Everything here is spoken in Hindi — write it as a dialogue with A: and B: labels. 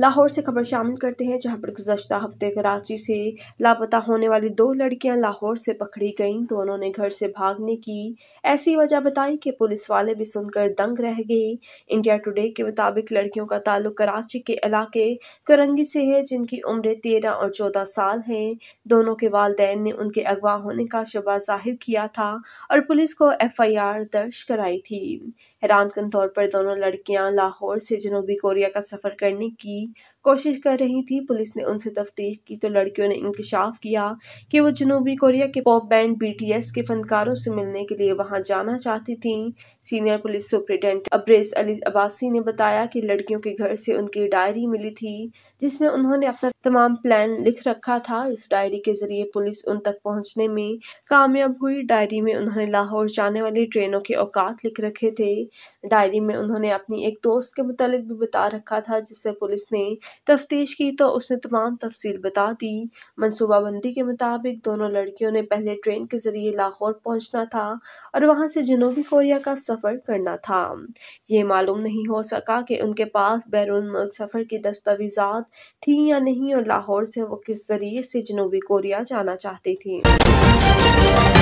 A: लाहौर से खबर शामिल करते हैं जहां पर गुजशत हफ्ते कराची से लापता होने वाली दो लड़कियां लाहौर से पकड़ी गईं दोनों ने घर से भागने की ऐसी वजह बताई कि पुलिस वाले भी सुनकर दंग रह गए इंडिया टुडे के मुताबिक लड़कियों का ताल्लुक कराची के इलाके करंगी से है जिनकी उम्र तेरह और चौदह साल है दोनों के वालदेन ने उनके अगवा होने का शबा जाहिर किया था और पुलिस को एफ आई आर दर्ज कराई थी हैरान तौर पर दोनों लड़कियां लाहौर से जनूबी कोरिया का सफर करने की कोशिश कर रही थी पुलिस ने उनसे तफ्तीश की तो लड़कियों ने इंकशाफ किया कि वो जनूबी कोरिया के पॉप बैंड बीटीएस के फनकारों से मिलने के लिए वहां जाना चाहती थीं सीनियर पुलिस सुप्रिटेंडेंट अब्रेस अली अब्बासी ने बताया कि लड़कियों के घर से उनकी डायरी मिली थी जिसमें उन्होंने अपना तमाम प्लान लिख रखा था इस डायरी के जरिए पुलिस उन तक पहुँचने में कामयाब हुई डायरी में उन्होंने लाहौर जाने वाली ट्रेनों के औकात लिख रखे थे डायरी में उन्होंने अपनी एक दोस्त के मुतालिक भी बता रखा था जिससे पुलिस ने ने तफ्तीश की तो उसने तमाम तफसील बता दी मनसूबाबंदी के मुताबिक दोनों लड़कियों ने पहले ट्रेन के ज़रिए लाहौर पहुंचना था और वहां से जनूबी कोरिया का सफ़र करना था ये मालूम नहीं हो सका कि उनके पास बैरून मुल्क सफ़र की दस्तावीज़ा थी या नहीं और लाहौर से वो किस ज़रिए से जनूबी कोरिया जाना चाहती थी